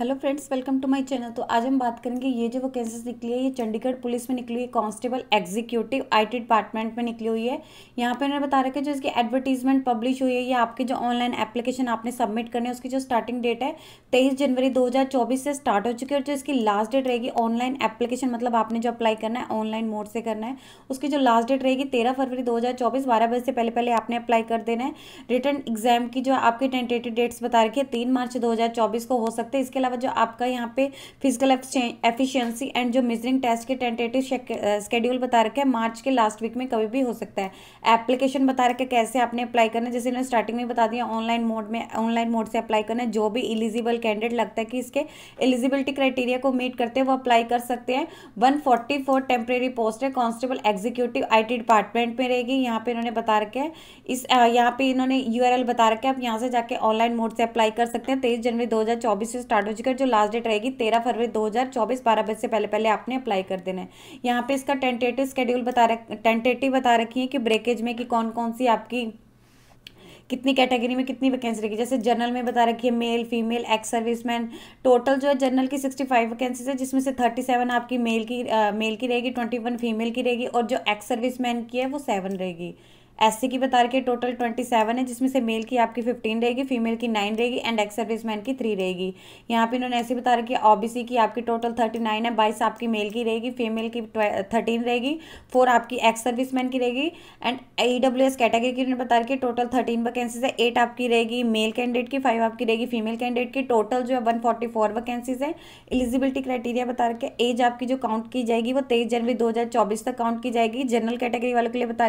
hello friends welcome to my channel तो आज हम बात करेंगे ये जो वैकेंसीज निकली है ये चंडीगढ़ पुलिस में निकली हुई कांस्टेबल एग्जीक्यूटिव आईटी डिपार्टमेंट में निकली हुई है यहाँ पे उन्होंने बता रखा है जो इसकी एडवर्टीजमेंट पब्लिश हुई है ये आपके जो ऑनलाइन एप्लीकेशन आपने सबमिट करने है उसकी जो स्टार्टिंग डेट है तेईस जनवरी दो से स्टार्ट हो चुकी है और जो इसकी लास्ट डेट रहेगी ऑनलाइन एप्लीकेशन मतलब आपने जो अप्लाई करना है ऑनलाइन मोड से करना है उसकी जो लास्ट डेट रहेगी तेरह फरवरी दो हज़ार बजे से पहले पहले आपने अप्लाई कर देना है रिटर्न एग्जाम की जो आपकी टेंटेटिव डेट्स बता रखी है तीन मार्च दो को हो सकते हैं इसके अलावा अलावा जो आपका यहाँ पे फिजिकल एफिशिएंसी एंड जो मेजरिंग टेस्ट के टेंटेटिव स्केड्यूल बता रखे हैं मार्च के लास्ट वीक में कभी भी हो सकता है एप्लीकेशन बता रखे कैसे आपने अप्लाई करना है जैसे इन्होंने स्टार्टिंग में बता दिया ऑनलाइन मोड में ऑनलाइन मोड से अप्लाई करना है जो भी इलिजिबल कैंडिडेट लगता है कि इसके एलिजिबिलिटी क्राइटेरिया को मीट करते हैं वो अप्लाई कर सकते हैं वन फोर्टी पोस्ट है कॉन्स्टेबल एग्जीक्यूटिव आई डिपार्टमेंट में रहेगी यहाँ पर इन्होंने बता रखे हैं इस यहाँ पे इन्होंने यू बता रखे हैं आप यहाँ से जाके ऑनलाइन मोड से अप्लाई कर सकते हैं तेईस जनवरी दो से स्टार्ट हो कर जो लास्ट डेट रहेगी तेरह फरवरी दो हज़ार चौबीस बारह बजे से पहले पहले आपने अप्लाई कर देना है यहाँ पे इसका टेंटेटिव स्केड्यूल बता रख टेंटेटिव बता रखी है कि ब्रेकेज में कि कौन कौन सी आपकी कितनी कैटेगरी में कितनी वैकेंसी रहेगी जैसे जनरल में बता रखी है male female ex serviceman total जो है जनरल की सिक्सटी फाइव वैकेंसीज है जिसमें से थर्टी सेवन आपकी मेल की आ, मेल की रहेगी ट्वेंटी वन फीमेल की रहेगी और जो एक्स सर्विसमैन की है वो सेवन रहेगी सी की बता रखी है टोटल ट्वेंटी सेवन है जिसमें से मेल की आपकी फिफ्टीन रहेगी फीमेल की नाइन रहेगी एंड एक्स सर्विसमैन की थ्री रहेगी यहाँ पे इन्होंने ऐसी e बता रखी है ओबीसी की आपकी टोटल थर्टी नाइन है बाईस आपकी मेल की रहेगी फीमेल की थर्टीन रहेगी फोर आपकी एक्स सर्विसमैन की रहेगी and E W S category की इन्होंने बता रखी है टोटल थर्टीन वैकेंसीज है एट आपकी रहेगी मेल कैंडिडेट की फाइव आपकी रहेगी फीमेल कैंडिडेट की टोटल जो है वन फोर्टी फोर वैकेंसीज है एलिजिबिलिटी क्राइटेरिया बता रखे एज आपकी जो काउंट की जाएगी वो तेईस जनवरी दो हजार चौबीस तक काउंट की जाएगी जनरल कैटेगरी वालों के लिए बता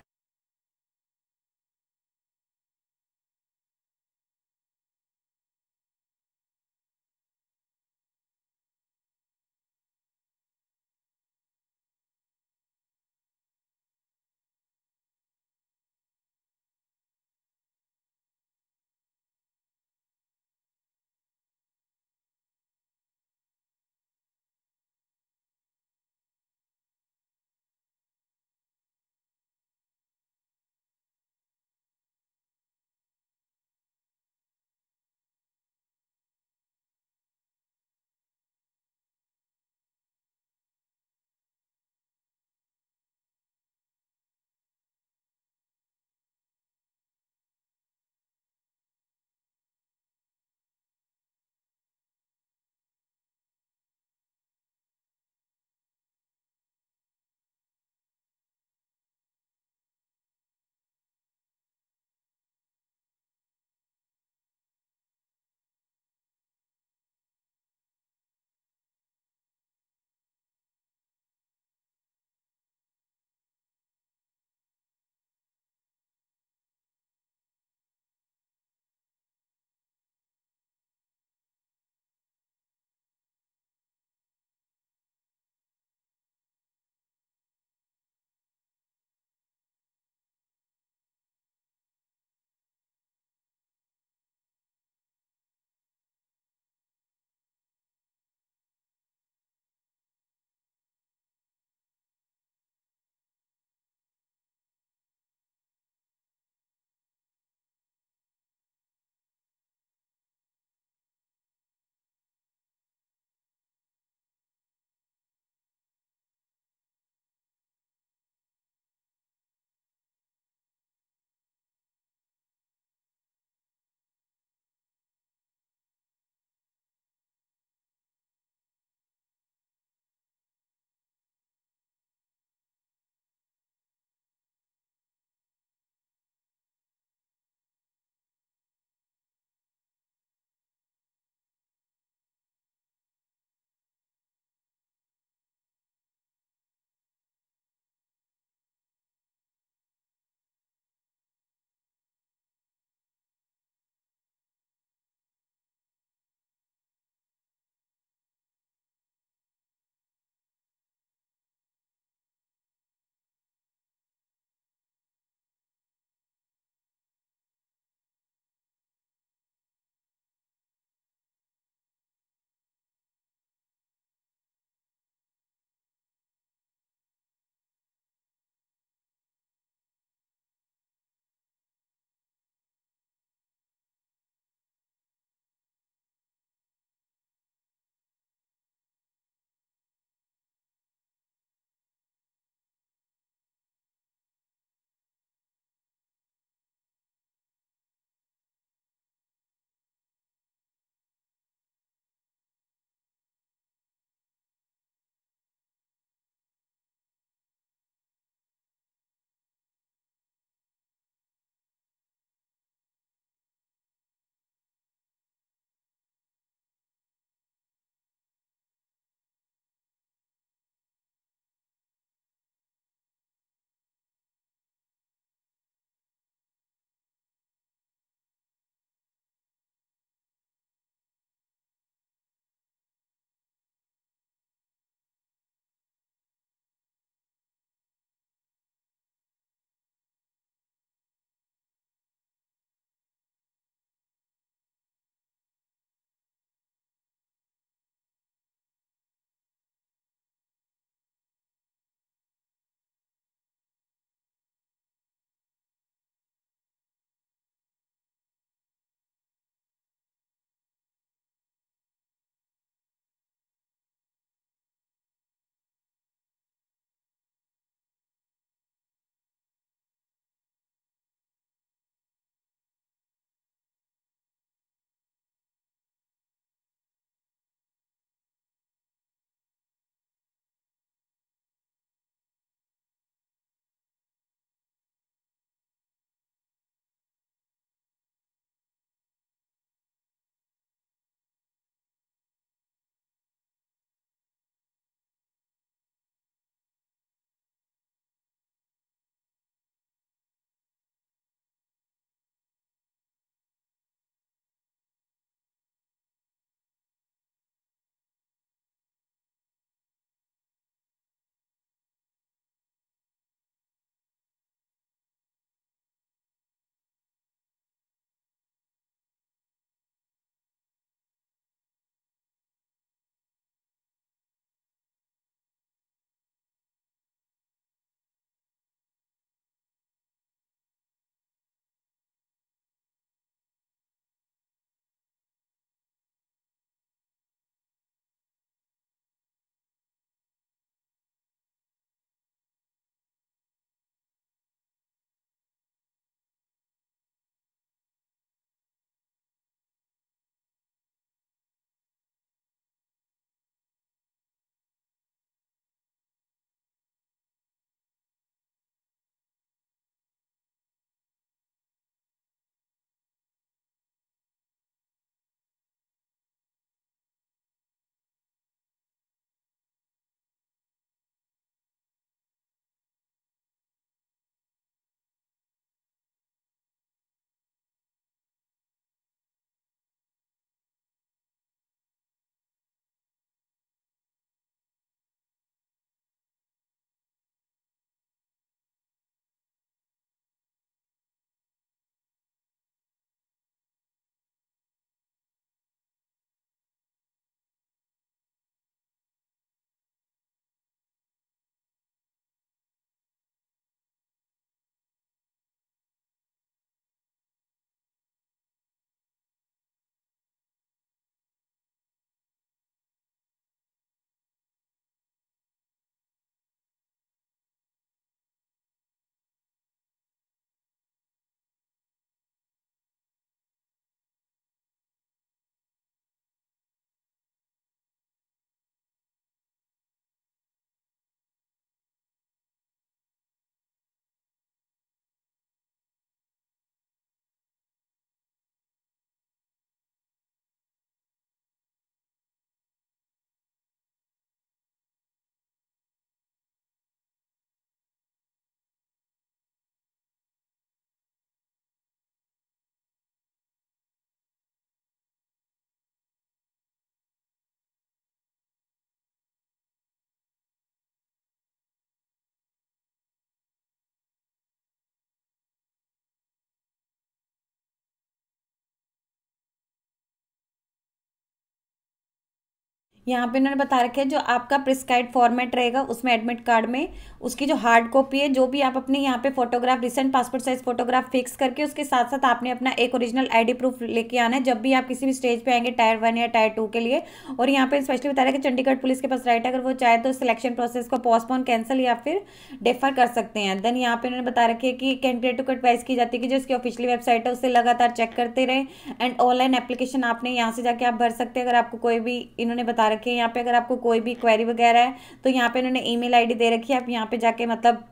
यहाँ पे इन्होंने बता रखे है जो आपका प्रिस्क्राइब फॉर्मेट रहेगा उसमें एडमिट कार्ड में उसकी जो हार्ड कॉपी है जो भी आप अपने यहाँ पे photograph recent passport size photograph fix करके उसके साथ साथ आपने अपना एक ओरिजिनल आईडी प्रूफ लेके आना है जब भी आप किसी भी स्टेज पे आएंगे टायर वन या टायर टू के लिए और यहाँ पे स्पेशली बता रहे हैं कि चंडीगढ़ पुलिस के पास राइट अगर वो चाहे तो सिलेक्शन प्रोसेस को पोस्टपोन कैंसिल या फिर डेफर कर सकते हैं देन यहाँ पे इन्होंने बता रखे कि कैंडिडेट को एडवाइस की जाती है कि जो इसकी ऑफिशियल वेबसाइट है उसे लगातार चेक करते रहे एंड ऑनलाइन एप्लीकेशन आपने यहाँ से जाके आप भर सकते हैं अगर आपको कोई भी इन्होंने बता रखी है यहाँ पे अगर आपको कोई भी क्वेरी वगैरह है तो यहाँ पे इन्होंने ईमेल आईडी दे रखी है आप यहाँ पे जाके मतलब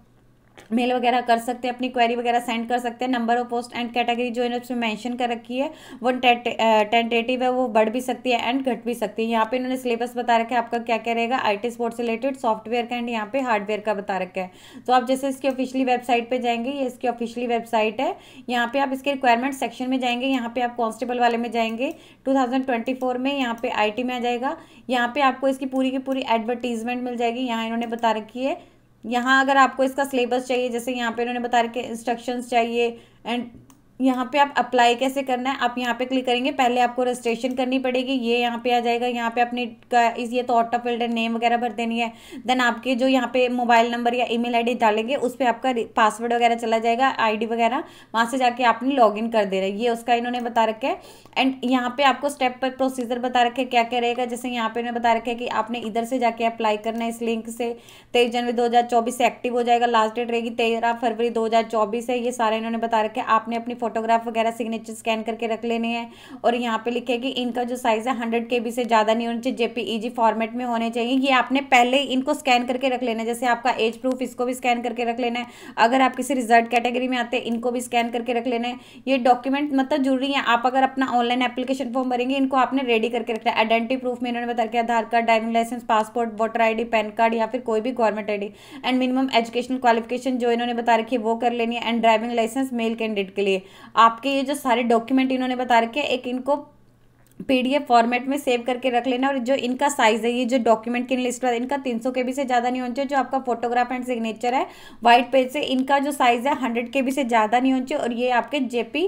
मेल वगैरह कर सकते हैं अपनी क्वेरी वगैरह सेंड कर सकते हैं number of post and category जो इन्होंने उसमें मेंशन कर रखी है वो टेंटेटिव है वो बढ़ भी सकती है एंड घट भी सकती है यहाँ पे इन्होंने सिलेबस बता रखा है आपका क्या क्या रहेगा आईटी स्पोर्ट्स रिलेटेड सॉफ्टवेयर का एंड यहाँ पे हार्डवेयर का बता रखा है तो आप जैसे इसकी ऑफिशियली वेबसाइट पर जाएंगे ये इसकी ऑफिशियली वेबसाइट है यहाँ पे आप इसके रिक्वायरमेंट सेक्शन में जाएंगे यहाँ पे आप कॉन्स्टेबल वाले में जाएंगे टू में यहाँ पे आई में आ जाएगा यहाँ पे आपको इसकी पूरी की पूरी एडवर्टीजमेंट मिल जाएगी यहाँ इन्होंने बता रखी है यहाँ अगर आपको इसका सिलेबस चाहिए जैसे यहाँ पे इन्होंने बता रखे इंस्ट्रक्शंस चाहिए एंड यहाँ पे आप अप्लाई कैसे करना है आप यहाँ पे क्लिक करेंगे पहले आपको रजिस्ट्रेशन करनी पड़ेगी ये यहाँ पे आ जाएगा यहाँ पे अपने का इस ये तो ऑटो फिल्टर नेम वगैरह भर देनी है देन आपके जो यहाँ पे मोबाइल नंबर या ईमेल आईडी डालेंगे उस पर आपका पासवर्ड वगैरह चला जाएगा आईडी वगैरह वहाँ से जाके आपने इन कर रहा है ये उसका इन्होंने बता रखा है एंड यहाँ पर आपको स्टेप पर प्रोसीजर बता रखे क्या क्या रहेगा जैसे यहाँ पर इन्होंने बता रखा है कि आपने इधर से जाके अप्लाई करना है इस लिंक से तेईस जनवरी दो से एक्टिव हो जाएगा लास्ट डेट रहेगी तेरह फरवरी दो है ये सारा इन्होंने बता रखा है आपने अपनी फोटोग्राफ वगैरह सिग्नेचर स्कैन करके रख लेने हैं और यहाँ पे लिखे कि इनका जो साइज़ है हंड्रेड के से ज़्यादा नहीं होना चाहिए जेपीईजी फॉर्मेट e में होने चाहिए ये आपने पहले इनको स्कैन करके रख लेना है जैसे आपका एज प्रूफ इसको भी स्कैन करके रख लेना है अगर आप किसी रिजल्ट कैटेगरी में आते हैं इनको भी स्कैन करके रख लेना है ये डॉक्यूमेंट मतलब जरूरी है आप अगर अपना ऑनलाइन एप्लीकेशन फॉर्म भरेंगे इनको आपने रेडी करके रखना है आइडेंटिटी प्रूफ में इन्होंने बताया कि Aadhaar card driving licence passport voter I PAN card या फिर कोई भी government I and minimum educational qualification जो इन्होंने बता रखी है वो कर लेनी है and driving licence male candidate के लिए आपके ये जो सारे डॉक्यूमेंट इन्होंने बता रखे एक इनको पीडीएफ फॉर्मेट में सेव करके रख लेना और जो इनका साइज़ है ये जो डॉक्यूमेंट की लिस्ट है इनका तीन सौ के बी से ज़्यादा नहीं होना चाहिए जो आपका फोटोग्राफ एंड सिग्नेचर है वाइट पेज से इनका जो साइज़ है हंड्रेड के बी से ज़्यादा नहीं होना चाहिए और ये आपके जेपी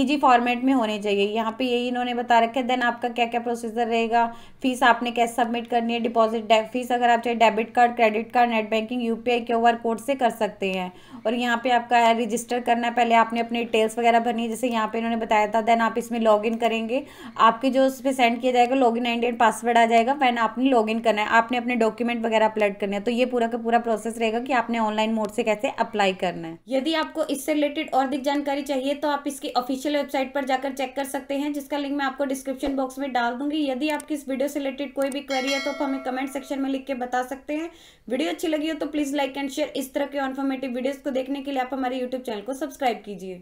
ईजी फॉर्मेट में होने चाहिए यहाँ पे यही इन्होंने बता रखे देन आपका क्या क्या प्रोसीजर रहेगा फीस आपने कैसे सबमिट करनी है डिपॉजिट फीस अगर आप चाहे debit card credit card net banking U P code से कर सकते हैं और यहाँ पे आपका रजिस्टर करना है पहले आपने अपनी डिटेल्स वगैरह भरनी है जैसे यहाँ पे इन्होंने बताया था देन आप इसमें लॉग करेंगे आपके भी जो उस पर सेंड किया जाएगा लॉगिन आईडी एंड पासवर्ड आ जाएगा वैन आपने लॉगिन करना है आपने अपने डॉक्यूमेंट वगैरह अपलोड करने हैं तो ये पूरा का पूरा प्रोसेस रहेगा कि आपने ऑनलाइन मोड से कैसे अप्लाई करना है यदि आपको इससे रिलेटेड और अधिक जानकारी चाहिए तो आप इसकी ऑफिशियल वेबसाइट पर जाकर चेक कर सकते हैं जिसका लिंक मैं आपको डिस्क्रिप्शन बॉक्स में डाल दूंगी यदि आपकी इस वीडियो से रिलेटेड कोई भी क्वेरी है तो आप हमें कमेंट सेक्शन में लिख के बता सकते हैं वीडियो अच्छी लगी हो तो प्लीज़ लाइक एंड शेयर इस तरह के इन्फॉर्मेटिव वीडियोज़ को देखने के लिए आप हमारे यूट्यूब चैनल को सब्सक्राइब कीजिए